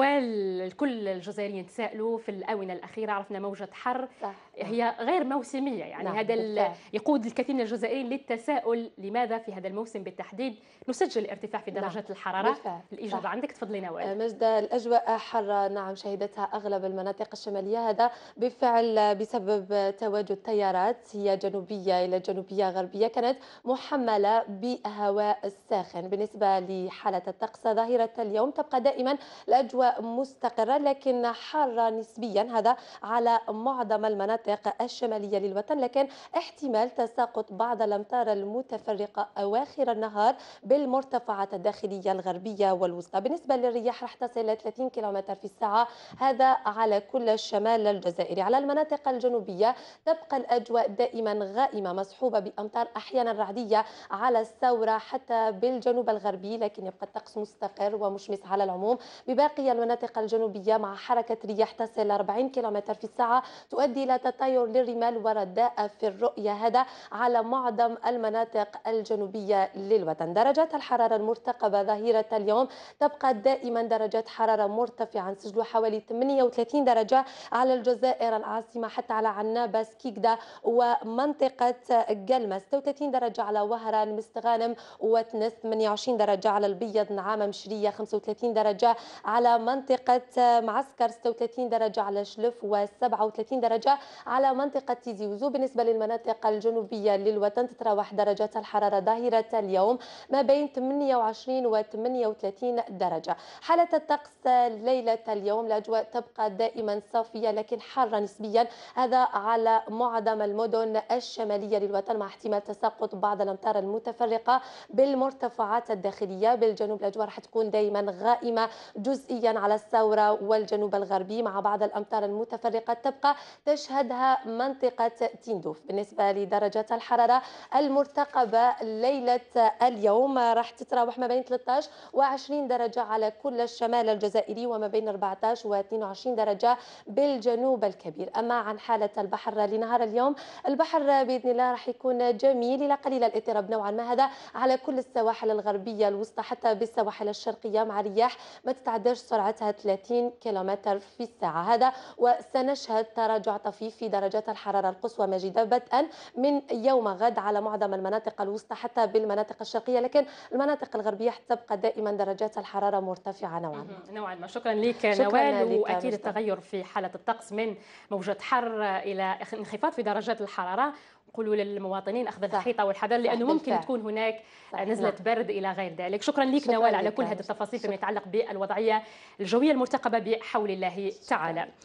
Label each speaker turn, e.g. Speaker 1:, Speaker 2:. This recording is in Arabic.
Speaker 1: والكل الجزائريين تساءلوا في الاونه الاخيره عرفنا موجه حر صح. هي غير موسميه يعني نعم. هذا يقود الكثير من الجزائريين للتساؤل لماذا في هذا الموسم
Speaker 2: بالتحديد نسجل ارتفاع في نعم، درجات نعم. الحراره بالفعل. الاجابه صح. عندك تفضلي نوال آه، مجد الاجواء حاره نعم شهدتها اغلب المناطق الشماليه هذا بالفعل بسبب تواجد تيارات هي جنوبيه الى جنوبيه غربيه كانت محمله بهواء الساخن بالنسبه لحاله الطقس ظاهره اليوم تبقى دائما الاجواء مستقرة لكن حارة نسبيا هذا على معظم المناطق الشمالية للوطن لكن احتمال تساقط بعض الأمطار المتفرقة أواخر النهار بالمرتفعات الداخلية الغربية والوسطى بالنسبة للرياح راح تصل 30 كم في الساعة هذا على كل الشمال الجزائري على المناطق الجنوبية تبقى الأجواء دائما غائمة مصحوبة بأمطار أحيانا رعدية على الثورة حتى بالجنوب الغربي لكن يبقى الطقس مستقر ومشمس على العموم بباقي المناطق الجنوبية مع حركة رياح تصل 40 كم في الساعة تؤدي إلى تطاير للرمال ورداء في الرؤية هذا على معظم المناطق الجنوبية للوطن درجات الحرارة المرتقبة ظهيرة اليوم تبقى دائما درجات حرارة مرتفعة سجلوا حوالي 38 درجة على الجزائر العاصمة حتى على عنابة سكيكدا ومنطقة قلمة 36 درجة على وهران مستغانم وتنس 28 درجة على البيض نعامة مشرية 35 درجة على منطقة معسكر 36 درجة على شلف و37 درجة على منطقة تيزي وزو بالنسبة للمناطق الجنوبية للوطن تتراوح درجات الحرارة ظاهرة اليوم ما بين 28 و 38 درجة حالة الطقس ليلة اليوم الأجواء تبقى دائما صافية لكن حارة نسبيا هذا على معظم المدن الشمالية للوطن مع احتمال تساقط بعض الأمطار المتفرقة بالمرتفعات الداخلية بالجنوب الأجواء راح تكون دائما غائمة جزئيا على الثورة والجنوب الغربي مع بعض الأمطار المتفرقة تبقى تشهدها منطقة تيندوف بالنسبة لدرجة الحرارة المرتقبة ليلة اليوم راح تتراوح ما بين 13 و20 درجة على كل الشمال الجزائري وما بين 14 و22 درجة بالجنوب الكبير أما عن حالة البحر لنهار اليوم البحر بإذن الله راح يكون جميل إلى قليل الاضطراب نوعا ما هذا على كل السواحل الغربية الوسطى حتى بالسواحل الشرقية مع رياح ما تتعداش سرعة سرعتها 30 كيلومتر في الساعة هذا وسنشهد تراجع طفيف في درجات الحرارة القصوى مجيدة بدءا من يوم غد على معظم المناطق الوسطى حتى بالمناطق الشرقية لكن المناطق الغربية تبقى دائما درجات الحرارة مرتفعة نوعا
Speaker 1: ما نوعا ما شكرا لك نوال وأكيد التغير في حالة الطقس من موجة حر إلى انخفاض في درجات الحرارة نقولوا للمواطنين اخذ الحيطه والحذر لانه ممكن بالفعل. تكون هناك نزله نعم. برد الى غير ذلك شكرا لك نوال على كل هذه التفاصيل فيما يتعلق بالوضعيه الجويه المرتقبه بحول الله تعالى